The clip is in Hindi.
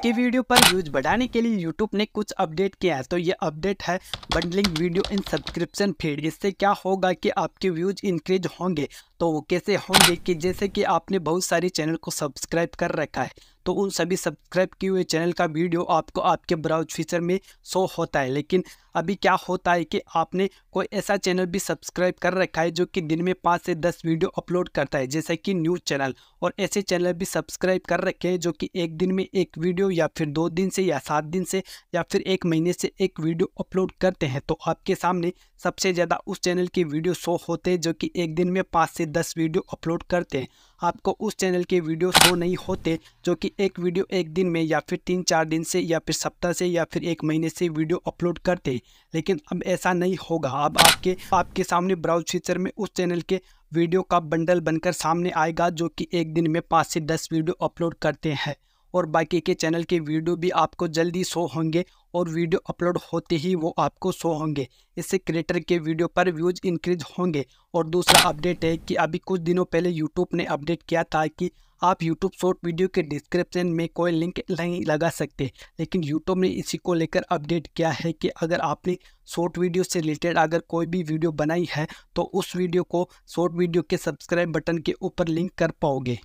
आपके वीडियो पर व्यूज बढ़ाने के लिए यूट्यूब ने कुछ अपडेट किया है तो ये अपडेट है bundling video in subscription feed इससे क्या होगा कि आपके व्यूज इंक्रीज होंगे तो वो कैसे होंगे कि जैसे कि आपने बहुत सारे चैनल को सब्सक्राइब कर रखा है तो उन सभी सब्सक्राइब किए हुए चैनल का वीडियो आपको आपके ब्राउज फीचर में शो होता है लेकिन अभी क्या होता है कि आपने कोई ऐसा चैनल भी सब्सक्राइब कर रखा है जो कि दिन में पाँच से दस वीडियो अपलोड करता है जैसे कि न्यूज़ चैनल और ऐसे चैनल भी सब्सक्राइब कर रखे हैं जो कि एक दिन में एक वीडियो या फिर दो दिन से या सात दिन से या फिर एक महीने से एक वीडियो अपलोड करते हैं तो आपके सामने सबसे ज़्यादा उस चैनल की वीडियो शो होते हैं जो कि एक दिन में पाँच से दस वीडियो अपलोड करते हैं आपको उस चैनल के वीडियो शो नहीं होते जो कि एक वीडियो एक दिन में या फिर तीन चार दिन से या फिर सप्ताह से या फिर एक महीने से वीडियो अपलोड करते लेकिन अब ऐसा नहीं होगा अब आपके आपके सामने ब्राउज फीचर में उस चैनल के वीडियो का बंडल बनकर सामने आएगा जो कि एक दिन में पाँच से दस वीडियो अपलोड करते हैं और बाकी के चैनल के वीडियो भी आपको जल्दी शो होंगे और वीडियो अपलोड होते ही वो आपको शो होंगे इससे क्रिएटर के वीडियो पर व्यूज इंक्रीज होंगे और दूसरा अपडेट है कि अभी कुछ दिनों पहले यूट्यूब ने अपडेट किया था कि आप YouTube शॉर्ट वीडियो के डिस्क्रिप्शन में कोई लिंक नहीं लगा सकते लेकिन YouTube ने इसी को लेकर अपडेट किया है कि अगर आपने शॉर्ट वीडियो से रिलेटेड अगर कोई भी वीडियो बनाई है तो उस वीडियो को शॉर्ट वीडियो के सब्सक्राइब बटन के ऊपर लिंक कर पाओगे